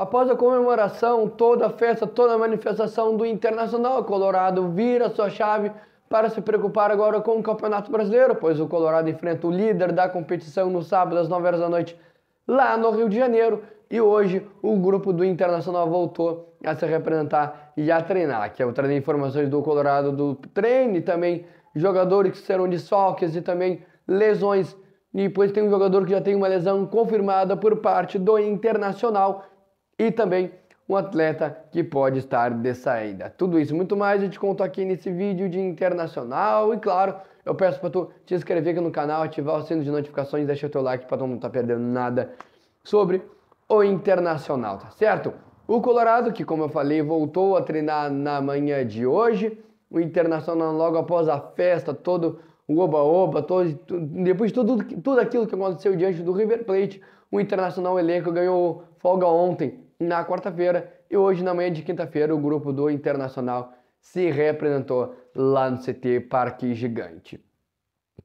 Após a comemoração, toda a festa, toda a manifestação do Internacional Colorado vira sua chave para se preocupar agora com o Campeonato Brasileiro, pois o Colorado enfrenta o líder da competição no sábado às 9 horas da noite lá no Rio de Janeiro. E hoje o grupo do Internacional voltou a se representar e a treinar. Aqui eu é trarei informações do Colorado do treino e também jogadores que serão desfalques e também lesões. E depois tem um jogador que já tem uma lesão confirmada por parte do Internacional e também um atleta que pode estar de saída. Tudo isso muito mais eu te conto aqui nesse vídeo de internacional e claro, eu peço para tu te inscrever aqui no canal, ativar o sino de notificações, deixa o teu like para tu não estar tá perdendo nada sobre o internacional, tá certo? O Colorado, que como eu falei, voltou a treinar na manhã de hoje, o Internacional logo após a festa, todo o oba-oba, depois de tudo, tudo aquilo que aconteceu diante do River Plate, o Internacional Elenco ganhou folga ontem na quarta-feira e hoje na manhã de quinta-feira o grupo do Internacional se representou lá no CT Parque Gigante.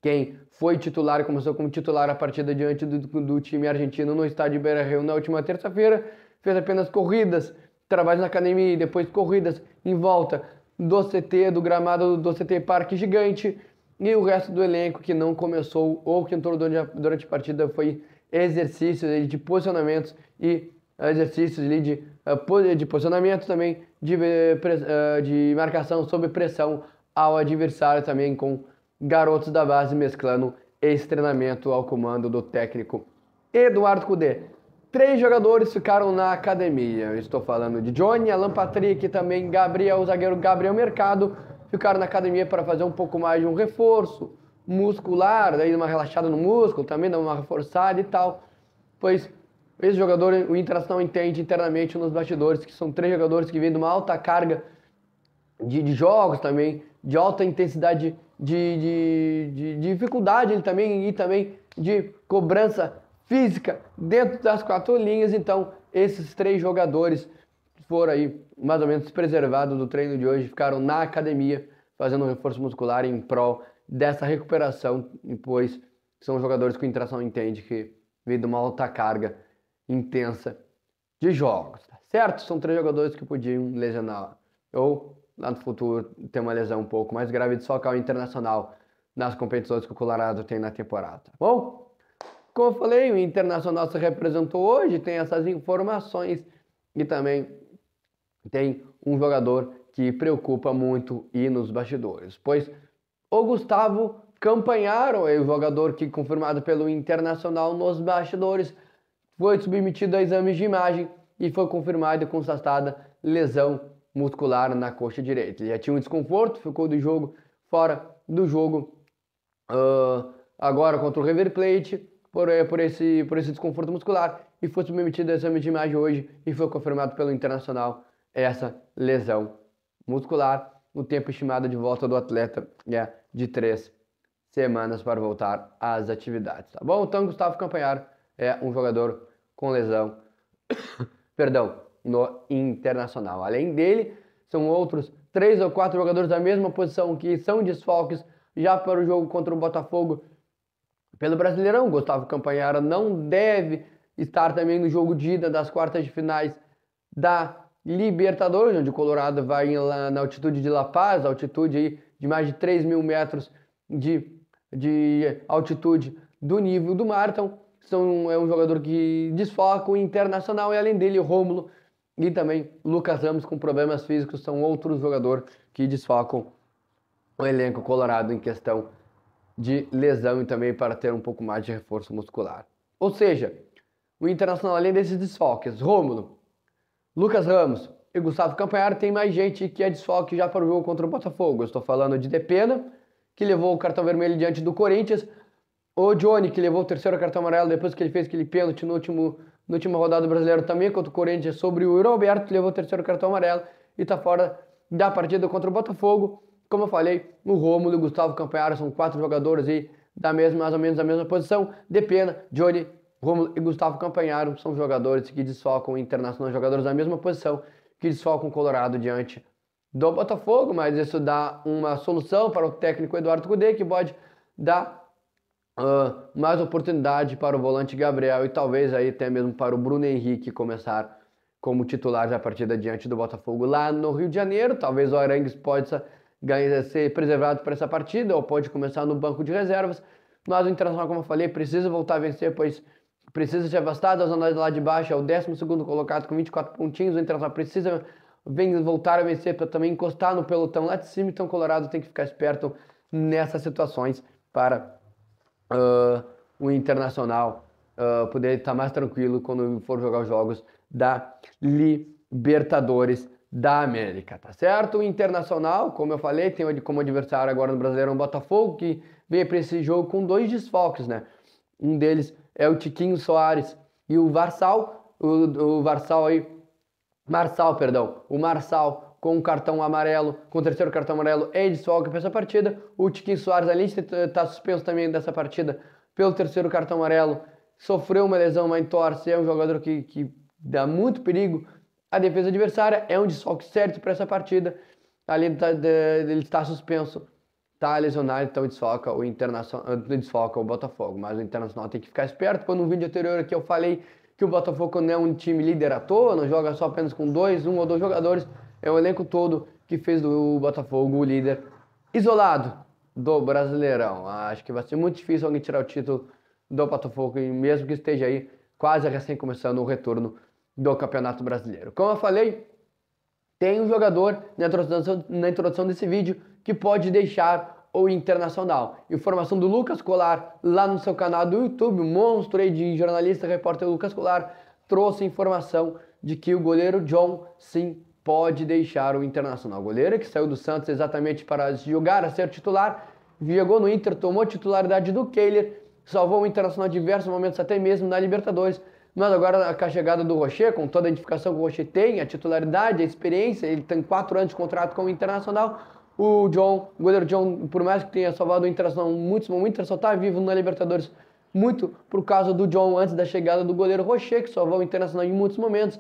Quem foi titular começou como titular a partida diante do, do time argentino no estádio Beira Rio na última terça-feira, fez apenas corridas, trabalho na academia e depois corridas em volta do CT, do gramado do CT Parque Gigante, e o resto do elenco que não começou ou que entrou durante a, durante a partida foi exercício de posicionamentos e é exercícios ali de, eh, de posicionamento também, de, eh, de marcação sob pressão ao adversário também com garotos da base mesclando esse treinamento ao comando do técnico Eduardo Cudê. Três jogadores ficaram na academia. estou falando de Johnny, Alan Patrick e também Gabriel, o zagueiro Gabriel Mercado, ficaram na academia para fazer um pouco mais de um reforço muscular, daí uma relaxada no músculo, também dar uma reforçada e tal, pois esse jogador, o Internacional entende internamente nos bastidores que são três jogadores que vêm de uma alta carga de, de jogos também, de alta intensidade de, de, de, de dificuldade ele também e também de cobrança física dentro das quatro linhas. Então, esses três jogadores foram aí mais ou menos preservados do treino de hoje, ficaram na academia fazendo um reforço muscular em prol dessa recuperação, pois são jogadores que o Internacional entende que vem de uma alta carga intensa de jogos, tá certo? São três jogadores que podiam lesionar ou lá no futuro ter uma lesão um pouco mais grave de socar o internacional nas competições que o Colorado tem na temporada, tá bom? Como eu falei, o Internacional se representou hoje, tem essas informações e também tem um jogador que preocupa muito e nos bastidores, pois o Gustavo Campanharo é o jogador que confirmado pelo Internacional nos bastidores foi submetido a exames de imagem e foi confirmada e constatada lesão muscular na coxa direita. Ele já tinha um desconforto, ficou do jogo, fora do jogo, uh, agora contra o River Plate, por, eh, por, esse, por esse desconforto muscular, e foi submetido a exame de imagem hoje e foi confirmado pelo Internacional essa lesão muscular. O tempo estimado de volta do atleta é de três semanas para voltar às atividades, tá bom? Então, Gustavo Campanhar é um jogador com lesão, perdão, no Internacional. Além dele, são outros três ou quatro jogadores da mesma posição que são desfalques já para o jogo contra o Botafogo pelo Brasileirão. Gustavo Campanhara não deve estar também no jogo de ida das quartas de finais da Libertadores, onde o Colorado vai lá, na altitude de La Paz, altitude aí de mais de 3 mil metros de, de altitude do nível do mar. Então, são, é um jogador que desfoca o Internacional e além dele o Rômulo e também Lucas Ramos com problemas físicos são outros jogadores que desfocam o elenco colorado em questão de lesão e também para ter um pouco mais de reforço muscular. Ou seja, o Internacional além desses desfoques, Rômulo, Lucas Ramos e Gustavo Campanhar tem mais gente que é desfoque já para o jogo contra o Botafogo. Eu estou falando de Depena, que levou o cartão vermelho diante do Corinthians, o Johnny, que levou o terceiro cartão amarelo depois que ele fez aquele pênalti no último, no última rodada do brasileiro também contra o Corinthians, sobre o Roberto, que levou o terceiro cartão amarelo e está fora da partida contra o Botafogo. Como eu falei, o Rômulo e o Gustavo Campanharo são quatro jogadores aí da mesma, mais ou menos da mesma posição. De pena, Johnny, Rômulo e Gustavo Campanharo são jogadores que desfocam o Internacional, jogadores da mesma posição que desfocam o Colorado diante do Botafogo, mas isso dá uma solução para o técnico Eduardo Cudê, que pode dar uh, mais oportunidade para o volante Gabriel e talvez aí até mesmo para o Bruno Henrique começar como titular da partida diante do Botafogo lá no Rio de Janeiro. Talvez o Arangues possa ganhar, ser preservado para essa partida ou pode começar no banco de reservas. Mas o Internacional, como eu falei, precisa voltar a vencer, pois precisa se afastar da zona lá de baixo. É o 12 colocado com 24 pontinhos. O Internacional precisa vem voltar a vencer para também encostar no pelotão lá de cima. Então, o Colorado tem que ficar esperto nessas situações para uh, o Internacional uh, poder estar mais tranquilo quando for jogar os jogos da Libertadores da América, tá certo? O Internacional, como eu falei, tem como adversário agora no Brasileiro um Botafogo, que veio para esse jogo com dois desfalques, né? Um deles é o Tiquinho Soares e o Varsal, o, o Varsal aí, Marçal, perdão, o Marçal com um cartão amarelo, com o terceiro cartão amarelo, é desfalque para essa partida. O Tiquinho Soares, além de estar eh, tá suspenso também dessa partida pelo terceiro cartão amarelo, sofreu uma lesão, uma entorse, é um jogador que, que dá muito perigo à defesa adversária, é um desfalque certo para essa partida. Além de, tá, de, de ele estar tá suspenso, está lesionado, então desfalca o Internacional, eh, desfalca o Botafogo, mas o Internacional tem que ficar esperto, quando no vídeo anterior aqui eu falei que o Botafogo não é um time líder à toa, não joga só apenas com dois, um ou dois jogadores, é o elenco todo que fez do Botafogo o líder isolado do Brasileirão. Acho que vai ser muito difícil alguém tirar o título do Botafogo, mesmo que esteja aí quase recém começando o retorno do Campeonato Brasileiro. Como eu falei, tem um jogador na introdução, na introdução desse vídeo que pode deixar o Internacional. Informação do Lucas Colar lá no seu canal do YouTube, monstro aí de jornalista, repórter Lucas Colar, trouxe informação de que o goleiro John sim pode deixar o Internacional. Goleiro que saiu do Santos exatamente para jogar, a ser titular, jogou no Inter, tomou titularidade do Kehler, salvou o Internacional em diversos momentos, até mesmo na Libertadores. Mas agora com a chegada do Rocher, com toda a identificação que o Rocher tem, a titularidade, a experiência, ele tem quatro anos de contrato com o Internacional. O John, o goleiro John, por mais que tenha salvado o Internacional muitos momentos, só está vivo na Libertadores muito por causa do John antes da chegada do goleiro Rocher, que salvou o Internacional em muitos momentos.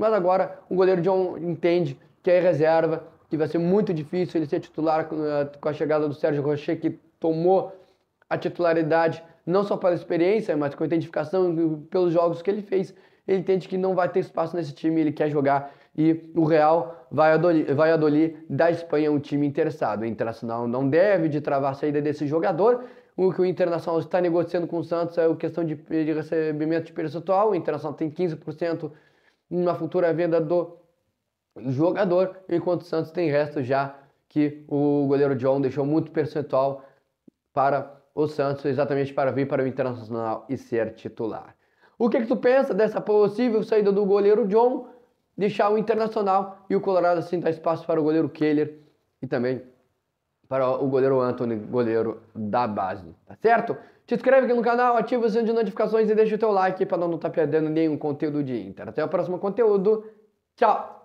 Mas agora o goleiro John entende que é reserva, que vai ser muito difícil ele ser titular com eh, a chegada do Sérgio Rocher, que tomou a titularidade não só pela experiência, mas com a identificação pelos jogos que ele fez. Ele entende que não vai ter espaço nesse time, ele quer jogar e o Real vai adolir, vai da Espanha um time interessado. O Internacional não deve de travar a saída desse jogador. O que o Internacional está negociando com o Santos é a questão de, de recebimento de percentual. O Internacional tem 15% numa futura venda do jogador, enquanto o Santos tem resto já que o goleiro John deixou muito percentual para o Santos, exatamente para vir para o Internacional e ser titular. O que, que tu pensa dessa possível saída do goleiro John, deixar o Internacional e o Colorado assim dar espaço para o goleiro Keller e também para o goleiro Anthony, goleiro da base, tá certo? Te inscreve aqui no canal, ativa o sininho de notificações e deixa o teu like para não estar tá perdendo nenhum conteúdo de Inter. Até o próximo conteúdo. Tchau!